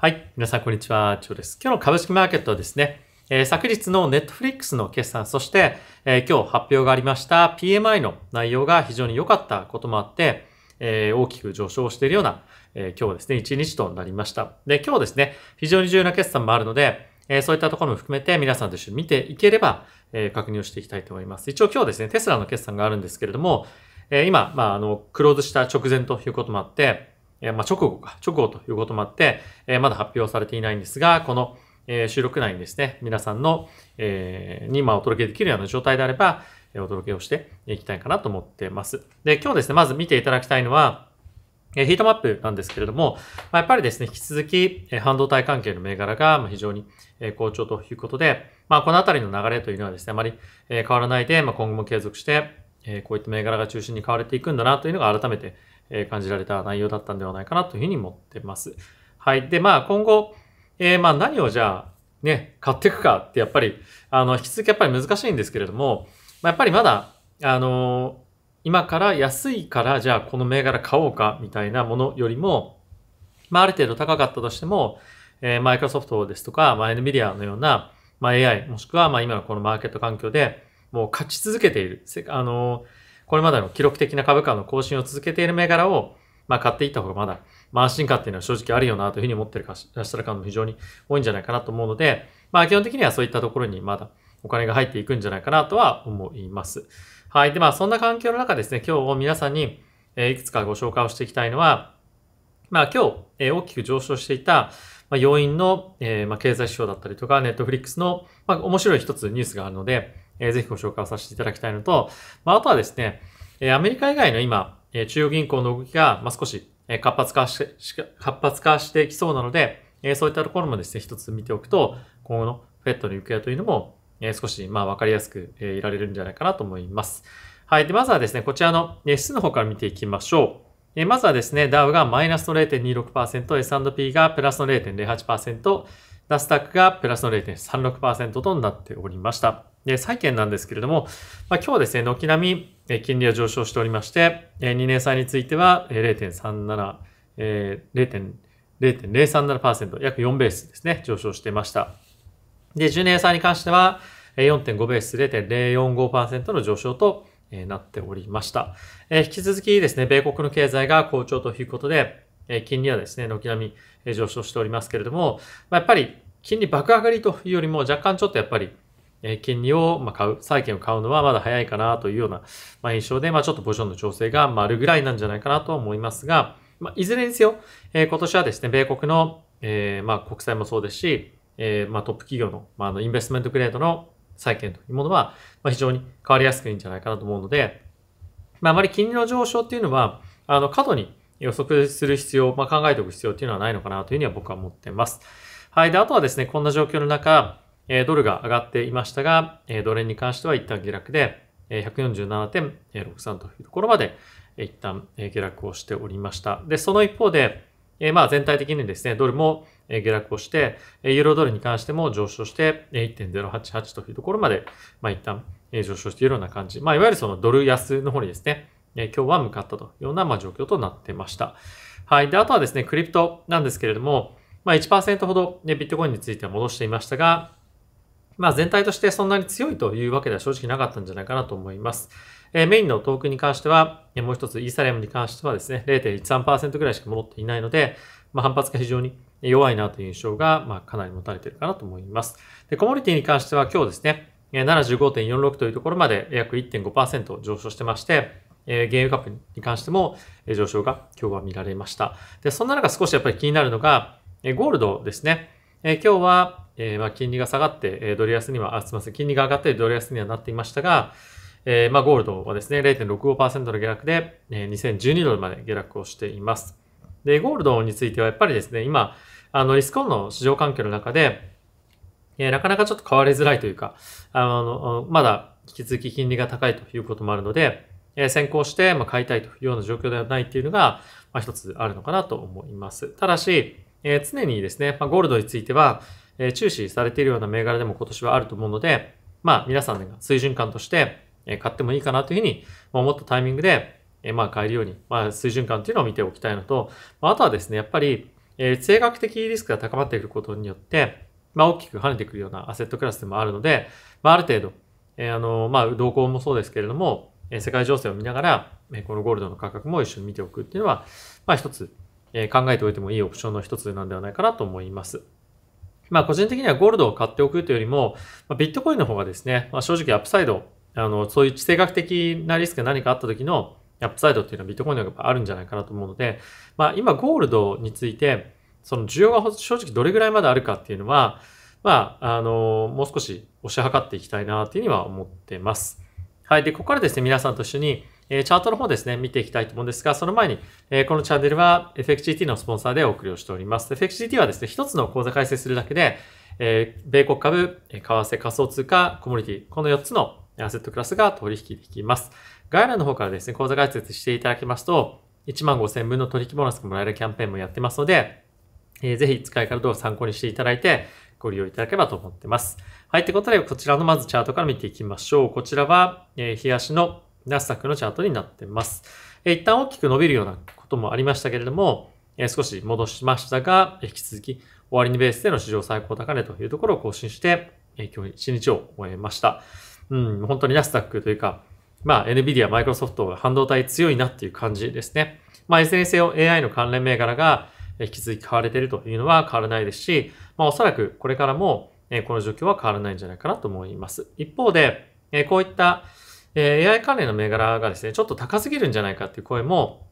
はい。皆さん、こんにちは。チョウです。今日の株式マーケットはですね、えー、昨日のネットフリックスの決算、そして、えー、今日発表がありました PMI の内容が非常に良かったこともあって、えー、大きく上昇しているような、え今日ですね、1日となりました。で、今日ですね、非常に重要な決算もあるので、えそういったところも含めて皆さんと一緒に見ていければ、え確認をしていきたいと思います。一応今日ですね、テスラの決算があるんですけれども、え今、まあ、あの、クローズした直前ということもあって、えまあ、直後か、直後ということもあって、えまだ発表されていないんですが、この、え収録内にですね、皆さんの、えー、に、まお届けできるような状態であれば、えお届けをしていきたいかなと思ってます。で、今日ですね、まず見ていただきたいのは、えヒートマップなんですけれども、まやっぱりですね、引き続き、え半導体関係の銘柄が非常に、え好調ということで、まあ、このあたりの流れというのはですね、あまり、え変わらないで、ま今後も継続して、えこういった銘柄が中心に買われていくんだなというのが改めて、え感じられた内容だったんではないかなというふうに思ってます。はい。で、まあ今後、えー、まあ何をじゃあね、買っていくかってやっぱり、あの、引き続きやっぱり難しいんですけれども、まあ、やっぱりまだ、あの今から安いからじゃあこの銘柄買おうかみたいなものよりも、まあある程度高かったとしても、えマイクロソフトですとか、まあ、NVIDIA のような、まあ、AI もしくはまあ今のこのマーケット環境でもう勝ち続けている、あのーこれまでの記録的な株価の更新を続けている銘柄を、まあ、買っていった方がまだ、まあ、安心感っていうのは正直あるよなというふうに思ってるらっしゃる方も非常に多いんじゃないかなと思うので、まあ、基本的にはそういったところにまだお金が入っていくんじゃないかなとは思います。はい。で、まあ、そんな環境の中ですね、今日皆さんに、えいくつかご紹介をしていきたいのは、まあ、今日、え大きく上昇していた、まあ、要因の、えまあ、経済指標だったりとか、ネットフリックスの、まあ、面白い一つニュースがあるので、えー、ぜひご紹介をさせていただきたいのと、まあ、あとはですね、えアメリカ以外の今、え中央銀行の動きが、まあ、少し、え活発化して、活発化してきそうなので、えそういったところもですね、一つ見ておくと、今後のフェットの行方というのも、え少し、まあ、わかりやすく、えいられるんじゃないかなと思います。はい。で、まずはですね、こちらの、え指数の方から見ていきましょう。えまずはですね、ダウがマイナスの0.26%、S&P がプラスの0.08%、ダスタックがプラスの0.36%となっておりました。で、債券なんですけれども、まあ、今日はですね、軒並み金利は上昇しておりまして、2年債については0.37、えー、0.037%、約4ベースですね、上昇していました。で、10年債に関しては、4.5ベース0.045%の上昇となっておりました。引き続きですね、米国の経済が好調ということで、え金利はですね、軒並み上昇しておりますけれども、まやっぱり金利爆上がりというよりも若干ちょっとやっぱり金利を買う、債券を買うのはまだ早いかなというような印象で、まあ、ちょっとポジションの調整があるぐらいなんじゃないかなと思いますが、まあ、いずれにせよ、え今年はですね、米国の、えまあ、国債もそうですし、えまあ、トップ企業の,、まあ、あのインベストメントグレードの債券というものは、ま非常に変わりやすくいいんじゃないかなと思うので、まあ、あまり金利の上昇っていうのは、あの、過度に予測する必要、まあ、考えておく必要っていうのはないのかなというふうには僕は思っています。はい。で、あとはですね、こんな状況の中、えドルが上がっていましたが、えドル円に関しては一旦下落で、え147.63というところまで、一旦、下落をしておりました。で、その一方で、えまあ全体的にですね、ドルも下落をして、ユーロドルに関しても上昇して1.088というところまで、まあ一旦上昇しているような感じ。まあいわゆるそのドル安の方にですね、え今日は向かったというような、ま状況となってました。はい。で、あとはですね、クリプトなんですけれども、まあ、1%ほど、ね、ビットコインについては戻していましたが、まあ、全体としてそんなに強いというわけでは正直なかったんじゃないかなと思います。えメインのトークンに関しては、もう一つイーサリアムに関してはですね、0.13%ぐらいしか戻っていないので、まあ、反発が非常に弱いなという印象が、まあ、かなり持たれているかなと思います。で、コモディティに関しては今日ですね、75.46というところまで約1.5%上昇してまして、えー、原油価格に関しても、え上昇が今日は見られました。で、そんな中少しやっぱり気になるのが、えゴールドですね。え今日は、えまあ、金利が下がって、えドル安には、あ、すみません、金利が上がってドル安にはなっていましたが、えまあ、ゴールドはですね、0.65%の下落で、え2012ドルまで下落をしています。で、ゴールドについてはやっぱりですね、今、あの、リスコンの市場環境の中で、えなかなかちょっと変わりづらいというか、あの、まだ引き続き金利が高いということもあるので、え先行して、ま買いたいというような状況ではないっていうのが、まあ、一つあるのかなと思います。ただし、え常にですね、まゴールドについては、え注視されているような銘柄でも今年はあると思うので、まあ、皆さんが水準感として、え買ってもいいかなというふうに思ったタイミングで、えまあ、買えるように、まあ、水準感というのを見ておきたいのと、まあ、とはですね、やっぱり、えー、性格的リスクが高まってくることによって、まあ、大きく跳ねてくるようなアセットクラスでもあるので、まあ、ある程度、えー、あの、まあ、動向もそうですけれども、え世界情勢を見ながら、えこのゴールドの価格も一緒に見ておくっていうのは、まあ一つ、え考えておいてもいいオプションの一つなんではないかなと思います。まあ個人的にはゴールドを買っておくというよりも、まビットコインの方がですね、まあ、正直アップサイド、あの、そういう地政学的なリスクが何かあった時のアップサイドっていうのはビットコインの方があるんじゃないかなと思うので、まあ今ゴールドについて、その需要が正直どれぐらいまであるかっていうのは、まあ、あの、もう少し押し量っていきたいなっていうには思ってます。はい。で、ここからですね、皆さんと一緒に、えチャートの方ですね、見ていきたいと思うんですが、その前に、えこのチャンネルは FXGT のスポンサーでお送りをしております。FXGT はですね、一つの口座開設するだけで、え米国株、為替仮想通貨、コモリティ、この4つのアセットクラスが取引できます。概要欄の方からですね、口座開設していただきますと、1万5000分の取引ボーナスがもらえるキャンペーンもやってますので、えー、ぜひ使い方を参考にしていただいて、ご利用いただければと思ってます。はい。ってことで、こちらのまずチャートから見ていきましょう。こちらは、えー、冷やしのナスダックのチャートになってます。えー、一旦大きく伸びるようなこともありましたけれども、えー、少し戻しましたが、引き続き、終わりにベースでの史上最高高値というところを更新して、え今日1日を終えました。うん、本当にナスダックというか、まあ、NVIDIA、マイクロソフト、半導体強いなっていう感じですね。まあ、SNS 用 AI の関連銘柄が引き続き買われているというのは変わらないですし、まあ、おそらくこれからも、えこの状況は変わらないんじゃないかなと思います。一方で、えこういった、え AI 関連の銘柄がですね、ちょっと高すぎるんじゃないかっていう声も、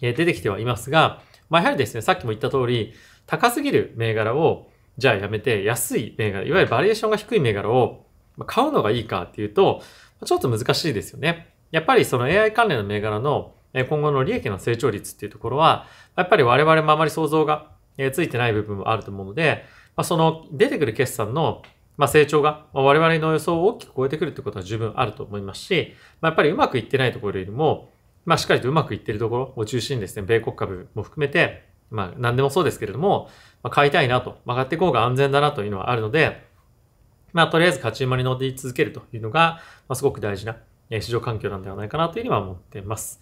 え出てきてはいますが、まあ、やはりですね、さっきも言った通り、高すぎる銘柄を、じゃあやめて、安い銘柄、いわゆるバリエーションが低い銘柄を買うのがいいかっていうと、ちょっと難しいですよね。やっぱりその AI 関連の銘柄の今後の利益の成長率っていうところは、やっぱり我々もあまり想像がついてない部分もあると思うので、まあ、その出てくる決算のまあ、成長が我々の予想を大きく超えてくるってことは十分あると思いますし、まあ、やっぱりうまくいってないところよりも、まあ、しっかりとうまくいってるところを中心にですね、米国株も含めて、まあ、何でもそうですけれども、まあ、買いたいなと、曲が買っていこうが安全だなというのはあるので、まあ、とりあえず勝ち馬に乗ってい続けるというのが、まあ、すごく大事な市場環境なんではないかなというふうには思っています。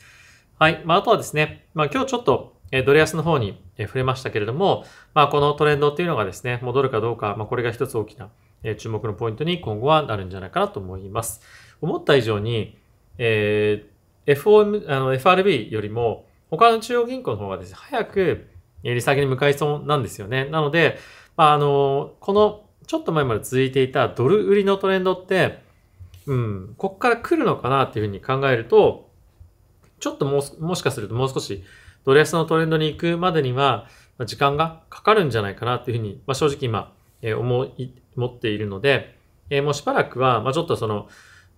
はい。まあ、あとはですね、まあ、今日ちょっとえドル安の方に、え触れましたけれども、まあ、このトレンドっていうのがですね、戻るかどうか、まあ、これが一つ大きな、え注目のポイントに今後はなるんじゃないかなと思います。思った以上に、えー、FOM、あの FRB よりも、他の中央銀行の方がですね、早く利下げに向かいそうなんですよね。なので、まあ、あの、このちょっと前まで続いていたドル売りのトレンドって、うん、こっから来るのかなっていうふうに考えると、ちょっともうもしかするともう少しドル安のトレンドに行くまでには、時間がかかるんじゃないかなというふうに、まあ、正直今、えー、思い、持っているので、えー、もうしばらくは、まあ、ちょっとその、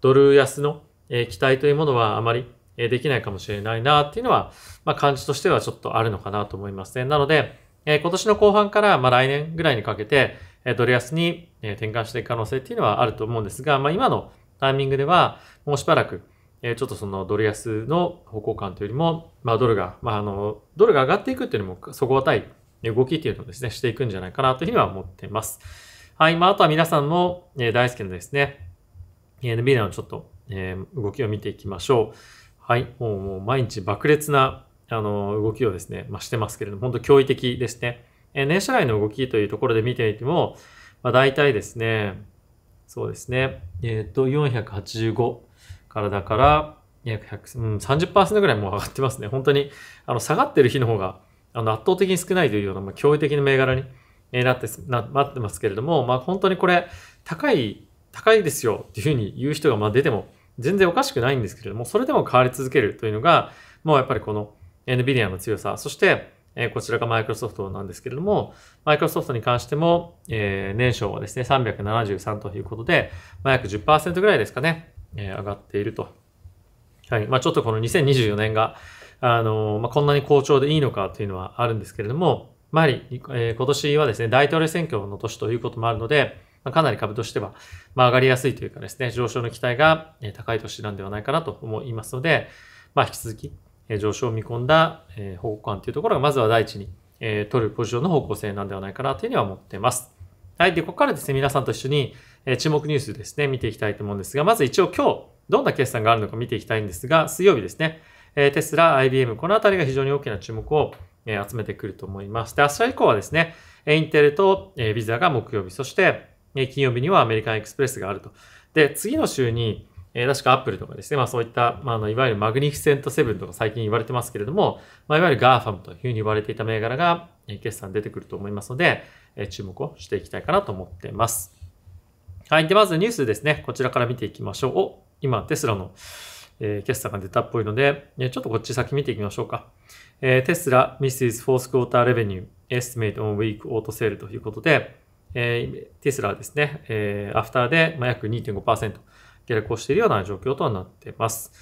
ドル安の、えー、期待というものはあまり、えー、できないかもしれないなっていうのは、まあ、感じとしてはちょっとあるのかなと思いますね。なので、えー、今年の後半から、まあ、来年ぐらいにかけて、えー、ドル安に、えー、転換していく可能性っていうのはあると思うんですが、まあ、今のタイミングでは、もうしばらく、えちょっとそのドル安の方向感というよりも、まあドルが、まああの、ドルが上がっていくっていうのも、そこは対動きっていうのをですね、していくんじゃないかなというふうには思っています。はい、まああとは皆さんも、え大好きなですね、NB のちょっと、え動きを見ていきましょう。はい、もうもう毎日爆裂な、あの、動きをですね、まあ、してますけれども、本当驚異的ですね。え年初来の動きというところで見ていても、まあ大体ですね、そうですね、えっ、ー、と、485、体から約100、うん、30%ぐらいもう上がってますね。本当に、あの、下がってる日の方が、あの、圧倒的に少ないというような、まあ、驚異的な銘柄に、えなって、な、なってますけれども、まあ、本当にこれ、高い、高いですよというふうに言う人が、まあ、出ても、全然おかしくないんですけれども、それでも変わり続けるというのが、もうやっぱりこの NVIDIA の強さ、そして、えこちらがマイクロソフトなんですけれども、マイクロソフトに関しても、えー、年賞はですね、373ということで、まあ、約10%ぐらいですかね、えー、上がっていると。はいまあ、ちょっとこの2024年が、あのー、まあ、こんなに好調でいいのかというのはあるんですけれども、まあ、やはり、えー、今年はですね、大統領選挙の年ということもあるので、まあ、かなり株としては、まあ、上がりやすいというかですね、上昇の期待が高い年なんではないかなと思いますので、まあ、引き続き、えー、上昇を見込んだ、えー、方向感というところが、まずは第一に、えー、取るポジションの方向性なんではないかなというふうには思っています。はい。で、ここからですね、皆さんと一緒に、え注目ニュースですね、見ていきたいと思うんですが、まず一応今日、どんな決算があるのか見ていきたいんですが、水曜日ですね、えテスラ、IBM、このあたりが非常に大きな注目を、え集めてくると思います。で、明日以降はですね、インテルと、えビザが木曜日、そして、え金曜日にはアメリカンエクスプレスがあると。で、次の週に、え確かアップルとかですね、まあそういった、まあ、のいわゆるマグニフィセントセブンとか最近言われてますけれども、まあ、いわゆるガーファムというふうに言われていた銘柄が、え決算出てくると思いますので、え注目をしていきたいかなと思ってます。はい。で、まずニュースですね。こちらから見ていきましょう。お、今、テスラの、えー、決算が出たっぽいので、ちょっとこっち先見ていきましょうか。えー、テスラミスイズ、フォースクォーターレベニュー、エス e v メイト、オン、ウィーク、オートセールということで、えー、テスラですね、えー、アフターで、まあ、約2.5%下落をしているような状況となっています。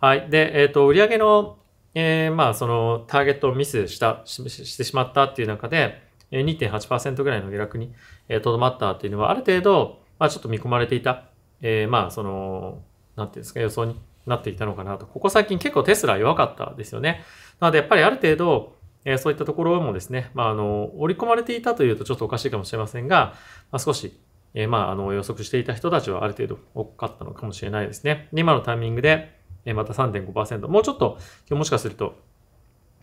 はい。で、えっ、ー、と、売上の、えー、まあ、その、ターゲットをミスしたし、してしまったっていう中で、2.8%ぐらいの下落にえとど、まったっていうのは、ある程度、まあ、ちょっと見込まれていた、えー、まあ、その、なんていうんですか、予想になっていたのかなと。ここ最近結構テスラ弱かったですよね。なので、やっぱりある程度、えそういったところもですね、まあ、あの、織り込まれていたというとちょっとおかしいかもしれませんが、まあ、少し、えー、まあ、あの、予測していた人たちはある程度多かったのかもしれないですね。今のタイミングで、えまた3.5%、もうちょっと、今日もしかすると、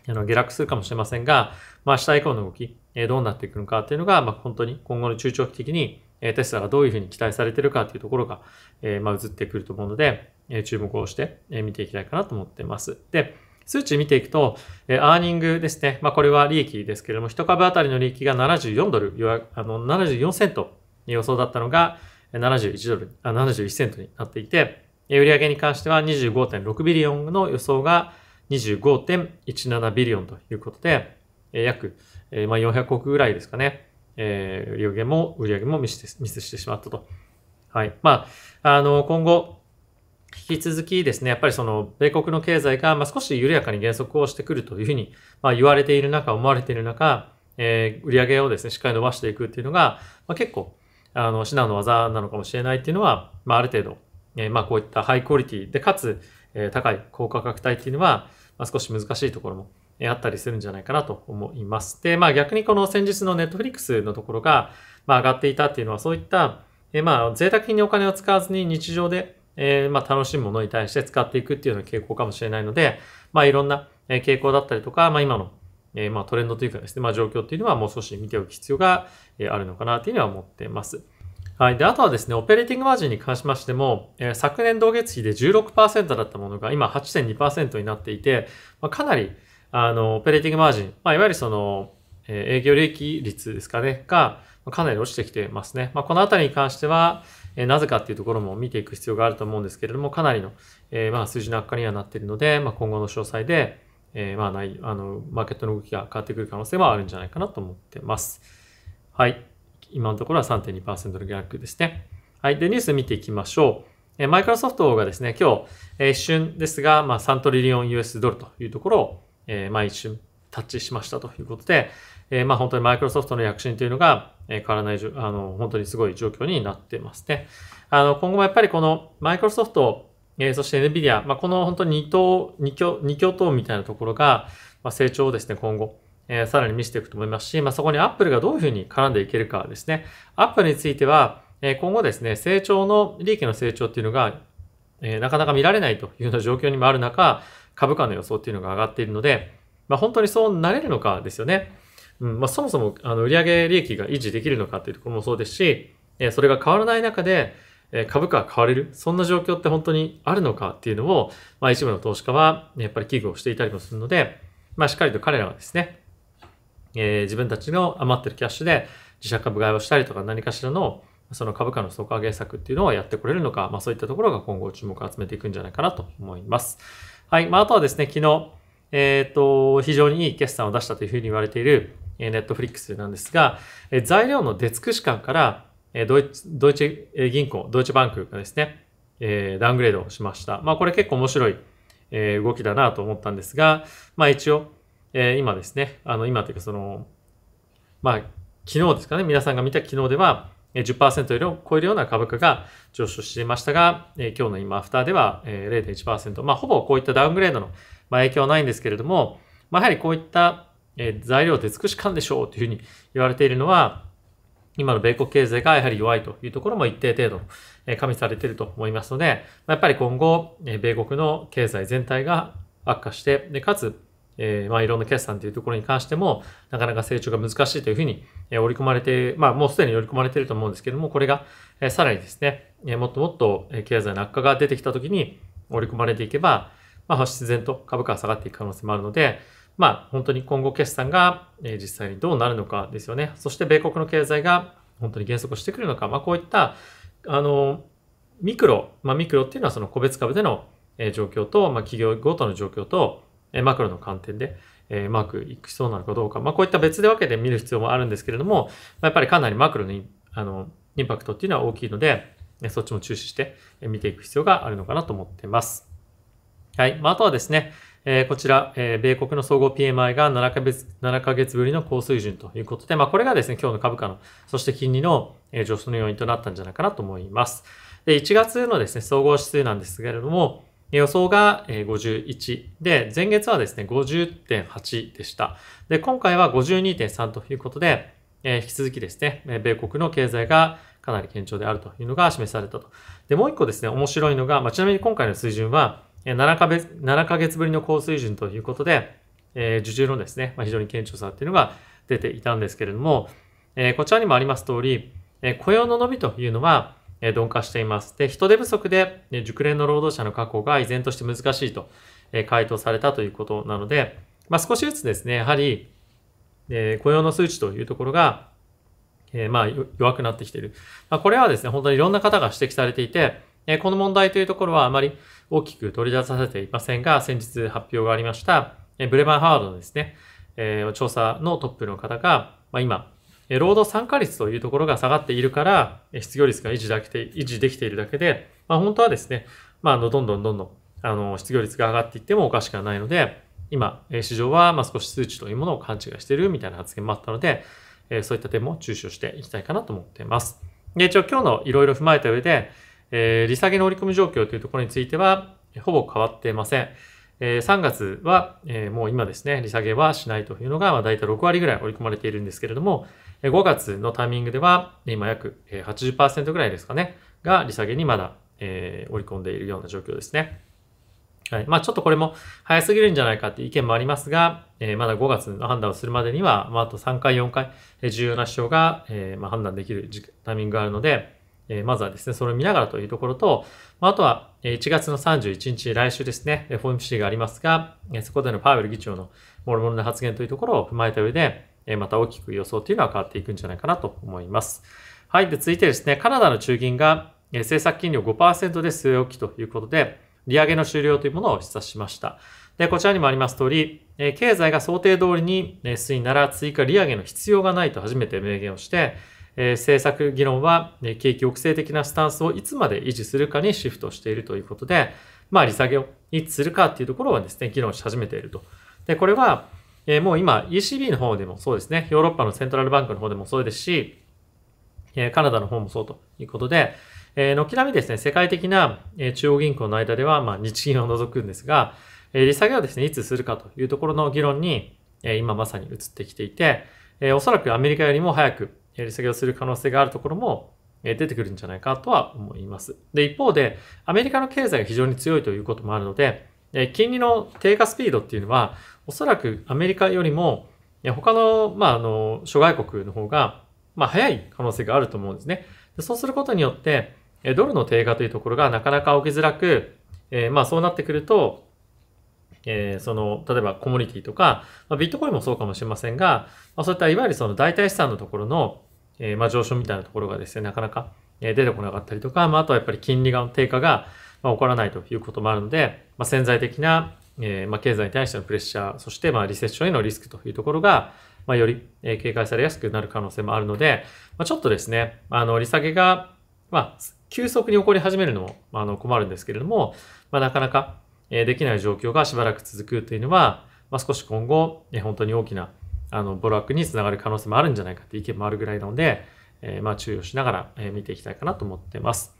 あの、下落するかもしれませんが、まあ、明日以降の動き、えどうなっていくのかっていうのが、まあ、本当に今後の中長期的に、えテスラがどういうふうに期待されてるかっていうところが、えー、まあ、映ってくると思うので、え注目をして、え見ていきたいかなと思ってます。で、数値見ていくと、えアーニングですね。まあ、これは利益ですけれども、1株当たりの利益が74ドル、あの74セント予想だったのが、71ドル、あ71セントになっていて、え、売上に関しては25.6ビリオンの予想が25.17ビリオンということで、え、約、え、まあ、400億ぐらいですかね。えー、売上も、売上もミスミスしてしまったと。はい。まあ、あの、今後、引き続きですね、やっぱりその、米国の経済が、まあ、少し緩やかに減速をしてくるというふうに、まあ、言われている中、思われている中、えー、売上をですね、しっかり伸ばしていくっていうのが、まあ、結構、あの、至難の技なのかもしれないっていうのは、まあ、ある程度、えー、まあ、こういったハイクオリティで、かつ、えー、高い高価格帯っていうのは、まあ、少し難しいところもあったりするんじゃないかなと思います。で、まあ逆にこの先日のネットフリックスのところが、まあ、上がっていたっていうのはそういった、えまあ贅沢品にお金を使わずに日常で、えー、まあ楽しいものに対して使っていくっていうような傾向かもしれないので、まあいろんな傾向だったりとか、まあ今のえまあトレンドというかですね、まあ状況っていうのはもう少し見ておく必要があるのかなというのは思っています。はい。で、あとはですね、オペレーティングマージンに関しましても、えー、昨年同月比で16%だったものが今8.2%になっていて、まあ、かなり、あの、オペレーティングマージン、まあ、いわゆるその、え営業利益率ですかね、が、かなり落ちてきてますね。まあ、このあたりに関しては、えなぜかっていうところも見ていく必要があると思うんですけれども、かなりの、えまあ、数字の悪化にはなっているので、まあ、今後の詳細で、えまあ、ない、あの、マーケットの動きが変わってくる可能性はあるんじゃないかなと思ってます。はい。今のところは3.2%の下落ですね。はい。で、ニュース見ていきましょう。えマイクロソフトがですね、今日、え一瞬ですが、まあ、3トリリオン US ドルというところを、えー、まあ一瞬タッチしましたということで、えー、まあ本当にマイクロソフトの躍進というのが、えー、変わらない、あの、本当にすごい状況になってますね。あの、今後もやっぱりこのマイクロソフト、えー、そして NVIDIA、まあこの本当に二等、二強、二強等みたいなところが、まあ成長をですね、今後、えー、さらに見せていくと思いますし、まあそこに Apple がどういうふうに絡んでいけるかですね。Apple については、えー、今後ですね、成長の、利益の成長っていうのが、えー、なかなか見られないというような状況にもある中、株価の予想っていうのが上がっているので、まあ、本当にそうなれるのかですよね。うんまあ、そもそもあの売上利益が維持できるのかっていうところもそうですし、えそれが変わらない中で、え株価が変われる、そんな状況って本当にあるのかっていうのを、まあ、一部の投資家はやっぱり危惧をしていたりもするので、まあ、しっかりと彼らはですね、えー、自分たちの余ってるキャッシュで自社株買いをしたりとか何かしらのその株価の底上げ策っていうのをやってこれるのか、まあ、そういったところが今後注目を集めていくんじゃないかなと思います。はい。まあ、あとはですね、昨日、えっ、ー、と、非常にいい決算を出したというふうに言われている、えー、ネットフリックスなんですが、えー、材料の出尽くし感から、えー、ドイツ、ドイツ銀行、ドイツバンクがですね、えー、ダウングレードしました。まあ、これ結構面白い、えー、動きだなと思ったんですが、まあ、一応、えー、今ですね、あの、今というかその、まあ、昨日ですかね、皆さんが見た昨日では、10%よりを超えるような株価が上昇していましたが、今日の今、アフターでは0.1%、まあ、ほぼこういったダウングレードの影響はないんですけれども、まあ、やはりこういった材料で尽くしかんでしょうというふうに言われているのは、今の米国経済がやはり弱いというところも一定程度加味されていると思いますので、やっぱり今後、米国の経済全体が悪化して、でかつ、えまあいろんな決算というところに関しても、なかなか成長が難しいというふうに織り込まれて、まあもうすでに織り込まれていると思うんですけども、これがさらにですね、もっともっと経済の悪化が出てきた時に織り込まれていけば、まあ自然と株価が下がっていく可能性もあるので、まあ本当に今後決算が実際にどうなるのかですよね。そして米国の経済が本当に減速してくるのか、まあこういった、あの、ミクロ、まあミクロっていうのはその個別株での状況と、まあ企業ごとの状況と、マクロの観点で、えうまくいきそうなのかどうか、まあ、こういった別で分けて見る必要もあるんですけれども、まやっぱりかなりマクロのあのインパクトっていうのは大きいので、そっちも注視して見ていく必要があるのかなと思っています。はい。まあ、あとはですね、えー、こちら、えー、米国の総合 PMI が7ヶ月 ,7 ヶ月ぶりの高水準ということで、まあ、これがですね、今日の株価の、そして金利の、え上昇の要因となったんじゃないかなと思います。で、1月のですね、総合指数なんですけれども、予想が51で、前月はですね、50.8でした。で、今回は52.3ということで、えー、引き続きですね、米国の経済がかなり堅調であるというのが示されたと。で、もう一個ですね、面白いのが、まあ、ちなみに今回の水準は7ヶ月、7ヶ月ぶりの高水準ということで、えー、受注のですね、まあ、非常に堅調さっていうのが出ていたんですけれども、えー、こちらにもあります通り、えー、雇用の伸びというのは、鈍化しています。で、人手不足で熟練の労働者の確保が依然として難しいと回答されたということなので、まあ、少しずつですね、やはり、え雇用の数値というところが、えまあ、弱くなってきている。まあ、これはですね、本当にいろんな方が指摘されていて、えこの問題というところはあまり大きく取り出させていませんが、先日発表がありました、えブレバンハワードのですね、え調査のトップの方が、ま今、労働参加率というところが下がっているから、失業率が維持だけで維持できているだけで、まあ、本当はですね、まあ、のどんどんどんどんあの失業率が上がっていってもおかしくはないので、今、市場はまあ少し数値というものを勘違いしているみたいな発言もあったので、そういった点も注視をしていきたいかなと思っています。で一応今日のいろいろ踏まえた上で、え利下げの織り込み状況というところについては、ほぼ変わっていません。えー、3月は、えー、もう今ですね、利下げはしないというのが、まあ、大体6割ぐらい織り込まれているんですけれども、5月のタイミングでは、今約80%ぐらいですかね、が利下げにまだ、えー、織り込んでいるような状況ですね。はい。まあちょっとこれも早すぎるんじゃないかって意見もありますが、えー、まだ5月の判断をするまでには、まああと3回4回、重要な指標が、えー、まあ判断できるタイミングがあるので、えまずはですね、それを見ながらというところと、まあ、とは、1月の31日、来週ですね、FOMC がありますが、そこでのパウエル議長の諸々なの発言というところを踏まえた上で、また大きく予想というのは変わっていくんじゃないかなと思います。はい。で、続いてですね、カナダの中銀が政策金利を5%で据え置きということで、利上げの終了というものを示唆しました。で、こちらにもあります通り、経済が想定通りに推移なら追加利上げの必要がないと初めて明言をして、え政策議論は、景気抑制的なスタンスをいつまで維持するかにシフトしているということで、まあ、利下げをいつするかっていうところはですね、議論し始めていると。で、これは、えもう今 ECB の方でもそうですね、ヨーロッパのセントラルバンクの方でもそうですし、えカナダの方もそうということで、え軒並みですね、世界的な、え中央銀行の間では、まあ、日銀を除くんですが、え利下げをですね、いつするかというところの議論に、え今まさに移ってきていて、えおそらくアメリカよりも早く利下げをする可能性があるところも出てくるんじゃないかとは思います。で、一方で、アメリカの経済が非常に強いということもあるので、金利の低下スピードっていうのは、おそらくアメリカよりも、他の、まあ、あの、諸外国の方が、まあ、早い可能性があると思うんですね。でそうすることによって、ドルの低下というところがなかなか起きづらく、えまあ、そうなってくると、えー、その、例えばコモディティとか、まあ、ビットコインもそうかもしれませんが、まあ、そういったいわゆるその代替資産のところの、えー、まあ、上昇みたいなところがですね、なかなか出てこなかったりとか、まあ、あとはやっぱり金利が低下が、まあ、起こらないということもあるので、まあ、潜在的な、えー、まあ、経済に対してのプレッシャー、そして、まあ、リセッションへのリスクというところが、まあ、より、え警戒されやすくなる可能性もあるので、まあ、ちょっとですね、あの、利下げが、まあ、急速に起こり始めるのも、あの、困るんですけれども、まあ、なかなか、えできない状況がしばらく続くというのは、まあ、少し今後、え本当に大きなあの、ボックにつながる可能性もあるんじゃないかって意見もあるぐらいなので、えー、まあ注意をしながら、え見ていきたいかなと思ってます。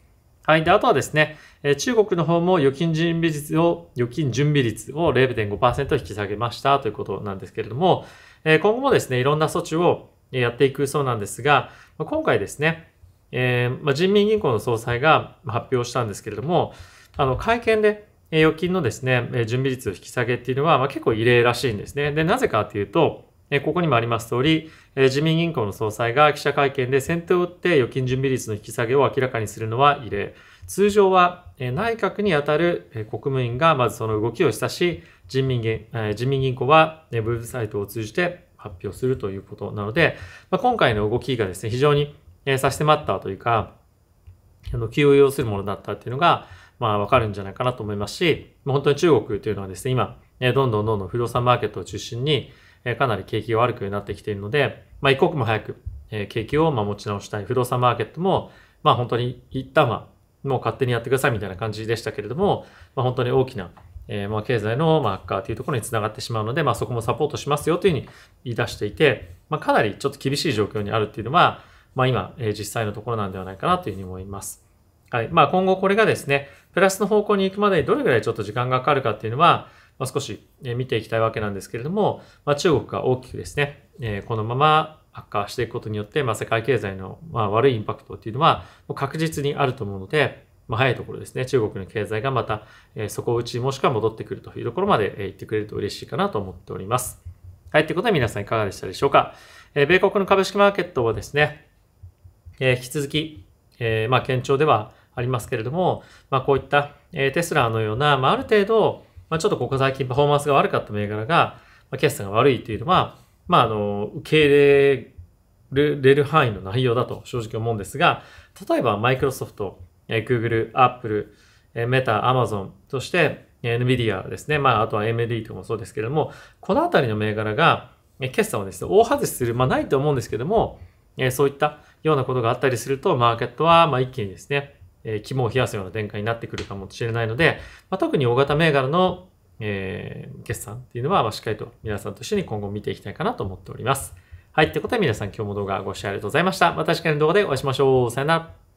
はい。で、あとはですね、え中国の方も預金準備率を、預金準備率を0.5%引き下げましたということなんですけれども、え今後もですね、いろんな措置をやっていくそうなんですが、今回ですね、えー、まあ、人民銀行の総裁が発表したんですけれども、あの、会見で、預金のですね、準備率を引き下げっていうのは、まあ、結構異例らしいんですね。で、なぜかっていうと、ここにもあります通り、自民銀行の総裁が記者会見で先手を打って預金準備率の引き下げを明らかにするのは異例。通常は内閣にあたる国務院がまずその動きを示唆し、人民人民銀行はウェブサイトを通じて発表するということなので、まあ、今回の動きがですね、非常に差し迫ったというか、あの、急を要するものだったっていうのが、まあ、わかるんじゃないかなと思いますし、本当に中国というのはですね、今、どんどんどんどん不動産マーケットを中心に、えかなり景気が悪くなってきているので、まあ、一刻も早く、え景気をま持ち直したい。不動産マーケットも、まあ、本当に一旦はもう勝手にやってくださいみたいな感じでしたけれども、まあ、本当に大きな、えまあ、経済のま悪化というところにつながってしまうので、まあ、そこもサポートしますよというふうに言い出していて、まあ、かなりちょっと厳しい状況にあるっていうのは、まあ、今、え実際のところなんではないかなというふうに思います。はい。まあ、今後これがですね、プラスの方向に行くまでにどれぐらいちょっと時間がかかるかっていうのは、ま少し見ていきたいわけなんですけれども、ま中国が大きくですね、えこのまま悪化していくことによって、ま世界経済の、ま悪いインパクトというのはもう確実にあると思うので、ま早いところですね、中国の経済がまた、え底打ちもしくは戻ってくるというところまで、えってくれると嬉しいかなと思っております。はい、ということで皆さんいかがでしたでしょうか。え米国の株式マーケットはですね、え引き続き、えまあ、堅調ではありますけれども、まあ、こういった、えテスラのような、まあ、ある程度、まあ、ちょっとここ最近パフォーマンスが悪かった銘柄が、まあ、決算が悪いというのは、まあ、あの、受け入れれる範囲の内容だと正直思うんですが、例えばマイクロソフト、Google、Apple、メタ、Amazon、そして NVIDIA ですね。まあ、あとは AMD とかもそうですけれども、このあたりの銘柄が、決算をですね、大外しする、まあないと思うんですけども、そういったようなことがあったりすると、マーケットは、まあ一気にですね、えー、肝を冷やすような展開になってくるかもしれないので、まあ、特に大型銘柄の、えー、決算っていうのは、まあ、しっかりと皆さんと一緒に今後見ていきたいかなと思っております。はい。ということで皆さん今日も動画ご視聴ありがとうございました。また次回の動画でお会いしましょう。さよなら。